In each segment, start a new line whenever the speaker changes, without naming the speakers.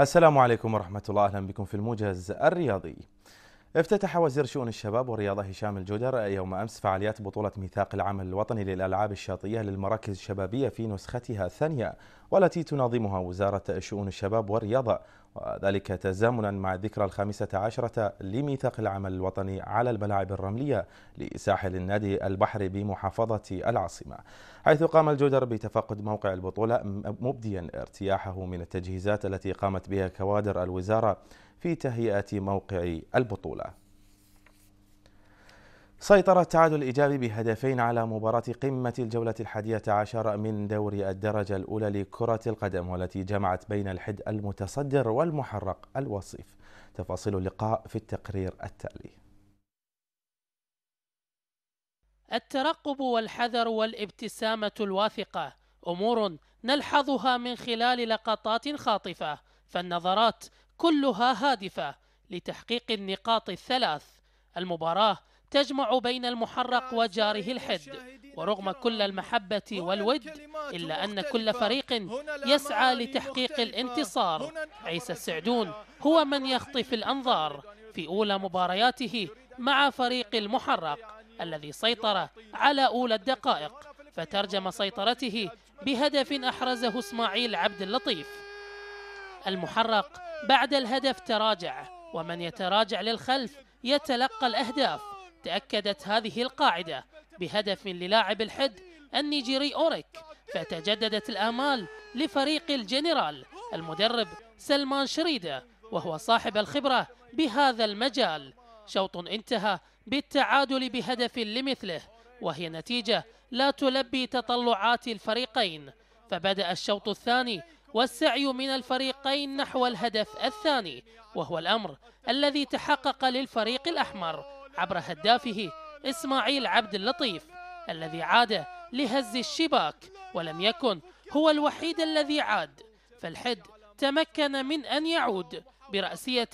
السلام عليكم ورحمة الله أهلا بكم في الموجز الرياضي افتتح وزير شؤون الشباب والرياضة هشام الجودر يوم أمس فعاليات بطولة ميثاق العمل الوطني للألعاب الشاطئية للمراكز الشبابية في نسختها الثانية والتي تنظمها وزارة شؤون الشباب والرياضة وذلك تزامنا مع الذكرى الخامسة عشرة لميثاق العمل الوطني على الملاعب الرملية لساحل النادي البحري بمحافظة العاصمة حيث قام الجودر بتفقد موقع البطولة مبديا ارتياحه من التجهيزات التي قامت بها كوادر الوزارة في تهيئة موقع البطولة سيطر التعادل الإيجابي بهدفين على مباراة قمة الجولة الحادية عشر من دوري الدرجة الأولى لكرة القدم والتي جمعت بين الحد المتصدر والمحرق الوصيف تفاصيل اللقاء في التقرير التالي
الترقب والحذر والابتسامة الواثقة أمور نلحظها من خلال لقطات خاطفة فالنظرات كلها هادفة لتحقيق النقاط الثلاث المباراة تجمع بين المحرق وجاره الحد ورغم كل المحبة والود إلا أن كل فريق يسعى لتحقيق الانتصار عيسى السعدون هو من يخطف الأنظار في أولى مبارياته مع فريق المحرق الذي سيطر على أولى الدقائق فترجم سيطرته بهدف أحرزه إسماعيل عبد اللطيف المحرق بعد الهدف تراجع ومن يتراجع للخلف يتلقى الأهداف تأكدت هذه القاعدة بهدف للاعب الحد النيجيري أوريك فتجددت الآمال لفريق الجنرال المدرب سلمان شريدة وهو صاحب الخبرة بهذا المجال شوط انتهى بالتعادل بهدف لمثله وهي نتيجة لا تلبي تطلعات الفريقين فبدأ الشوط الثاني والسعي من الفريقين نحو الهدف الثاني وهو الأمر الذي تحقق للفريق الأحمر عبر هدافه إسماعيل عبد اللطيف الذي عاد لهز الشباك ولم يكن هو الوحيد الذي عاد فالحد تمكن من أن يعود برأسية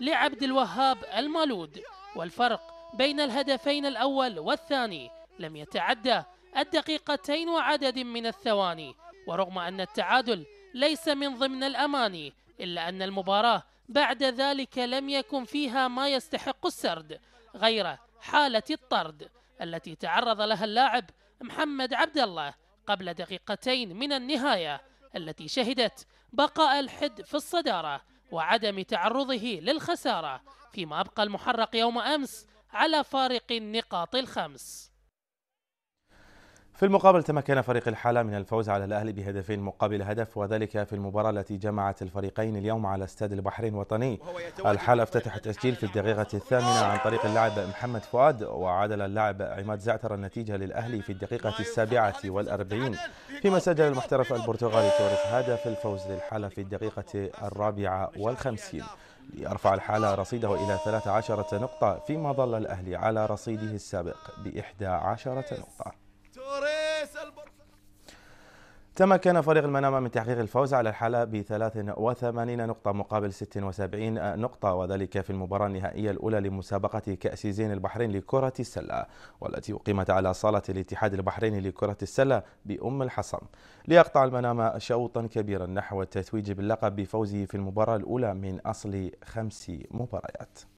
لعبد الوهاب المالود والفرق بين الهدفين الأول والثاني لم يتعدى الدقيقتين وعدد من الثواني ورغم أن التعادل ليس من ضمن الأماني إلا أن المباراة بعد ذلك لم يكن فيها ما يستحق السرد غير حالة الطرد التي تعرض لها اللاعب محمد عبد الله قبل دقيقتين من النهاية التي شهدت بقاء الحد في الصدارة وعدم تعرضه للخسارة فيما أبقى المحرق يوم أمس على فارق النقاط الخمس
في المقابل تمكن فريق الحالة من الفوز على الأهلي بهدفين مقابل هدف وذلك في المباراة التي جمعت الفريقين اليوم على استاد البحرين الوطني الحالة افتتح التسجيل في الدقيقة الثامنة عن طريق اللاعب محمد فؤاد وعادل اللاعب عماد زعتر النتيجة للأهلي في الدقيقة السابعة والأربعين فيما سجل المحترف البرتغالي توريس هدف الفوز للحالة في الدقيقة الرابعة والخمسين ليرفع الحالة رصيده إلى 13 نقطة فيما ظل الأهلي على رصيده السابق ب 11 نقطة تمكن فريق المنامة من تحقيق الفوز على الحالة ب 83 نقطة مقابل 76 نقطة وذلك في المباراة النهائية الأولى لمسابقة كأس زين البحرين لكرة السلة والتي أقيمت على صالة الاتحاد البحريني لكرة السلة بأم الحصن ليقطع المنامة شوطا كبيرا نحو التتويج باللقب بفوزه في المباراة الأولى من أصل خمس مباريات